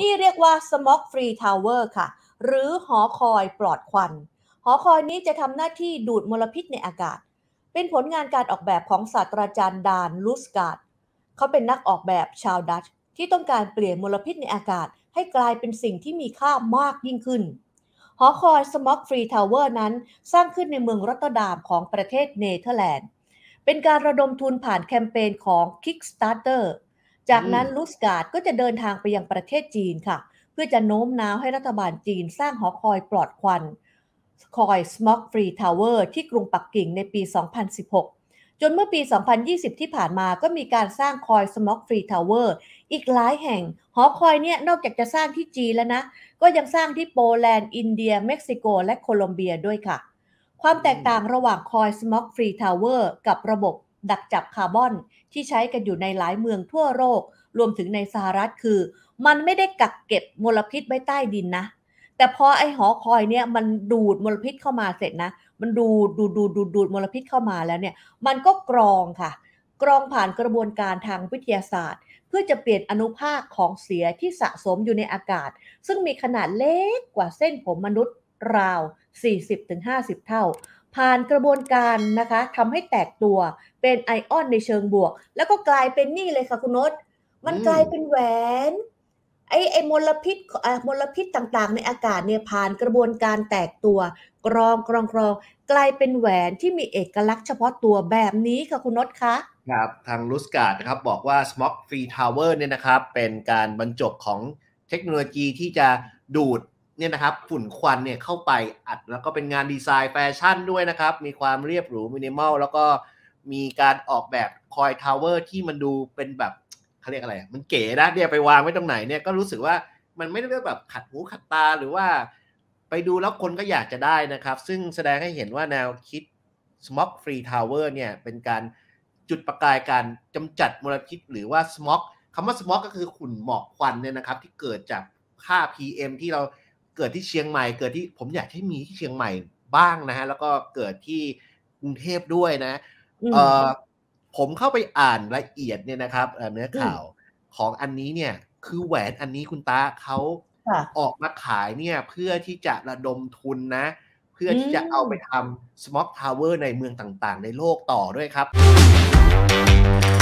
นี่เรียกว่า Smog Free Tower ค่ะ หรือหอคอยปลอดควัน หอคอยนี้จะทำหน้าที่ดูดมลพิษในอากาศ เป็นผลงานการออกแบบของศาสตราจารย์ดานลูสการ์ดเขาเป็นนักออกแบบชาวดัตช์ที่ต้องการเปลี่ยนมลพิษในอากาศ ให้กลายเป็นสิ่งที่มีค่ามากยิ่งขึ้น หอคอย Smog Free Tower นั้น สร้างขึ้นในเมืองรัตเตอร์ดามของประเทศเนเธอร์แลนด์เป็นการระดมทุนผ่านแคมเปญของ Kickstarter จากนั้นลุสการ์ดก็จะเดินทางไปยังประเทศจีนค่ะ เพื่อจะโน้มน้าวให้รัฐบาลจีนสร้างหอคอยปลอดควันคอย Smog Free Tower ที่กรุงปักกิ่งในปี 2016 จนเมื่อปี 2020 ที่ผ่านมาก็มีการสร้างคอย Smog Free Tower อีกหลายแห่งหอคอยเนี่ยนอกจากจะสร้างที่จีนแล้วนะ ก็ยังสร้างที่โปแลนด์ อินเดีย เม็กซิโกและโคลอมเบียด้วยค่ะ ความแตกต่างระหว่างคอย Smog Free Tower กับระบบดักจับคาร์บอนที่ใช้กันอยู่ในหลายเมืองทั่วโลกรวมถึงในสหรัฐคือ มันไม่ได้กักเก็บมลพิษไว้ใต้ดินนะแต่พอไอหอคอยเนี่ยมันดูดมลพิษเข้ามาเสร็จนะ มันดูดดูดดูดดูดดูดมลพิษเข้ามาแล้วเนี่ยมันก็กรองค่ะ กรองผ่านกระบวนการทางวิทยาศาสตร์ เพื่อจะเปลี่ยนอนุภาคของเสียที่สะสมอยู่ในอากาศ ซึ่งมีขนาดเล็กกว่าเส้นผมมนุษย์ราว 40-50 เท่าผ่านกระบวนการนะคะทำให้แตกตัวเป็นไอออนในเชิงบวก แล้วก็กลายเป็นนี่เลยค่ะคุณนศมันกลายเป็นแหวนไอไอมลพิษมลพิษต่างๆ ในอากาศเนี่ยผ่านกระบวนการแตกตัว กรองกรองกรองกลายเป็นแหวนที่มีเอกลักษณ์เฉพาะตัวแบบนี้ค่ะคุณนศคะครับทางรุสการ์ดนะครับบอกว่า Smog Free Tower เนี่ยนะครับเป็นการบรรจบของเทคโนโลยีที่จะดูดเนี่ยนะครับฝุ่นควันเนี่ยเข้าไปอัด แล้วก็เป็นงานดีไซน์แฟชั่นด้วยนะครับ มีความเรียบหรูมินิมอลแล้วก็มีการออกแบบคอยทาวเวอร์ที่มันดูเป็นแบบเขาเรียกอะไร มันเก๋นะเนี่ยไปวางไว้ตรงไหนเนี่ยก็รู้สึกว่ามันไม่ได้แบบขัดหูขัดตาหรือว่าไปดูแล้วคนก็อยากจะได้นะครับ ซึ่งแสดงให้เห็นว่าแนวคิด Smog Free Tower เนี่ยเป็นการจุดประกายการจำจัดมลพิษหรือว่า smog คำว่า smog ก็คือขุ่นหมอกควันเนี่ยนะครับที่เกิดจากค่า PM ที่เราเกิดที่เชียงใหม่เกิดที่ผมอยากให้มีที่เชียงใหม่บ้างนะฮะ แล้วก็เกิดที่กรุงเทพด้วยนะ เออผมเข้าไปอ่านละเอียดเนี่ยนะครับเนื้อข่าวของอันนี้เนี่ย คือแหวนอันนี้คุณตาเขาออกมาขายเนี่ย เพื่อที่จะระดมทุนนะ เพื่อที่จะเอาไปทำสม็อกทาวเวอร์ในเมืองต่างๆ ในโลกต่อด้วยครับ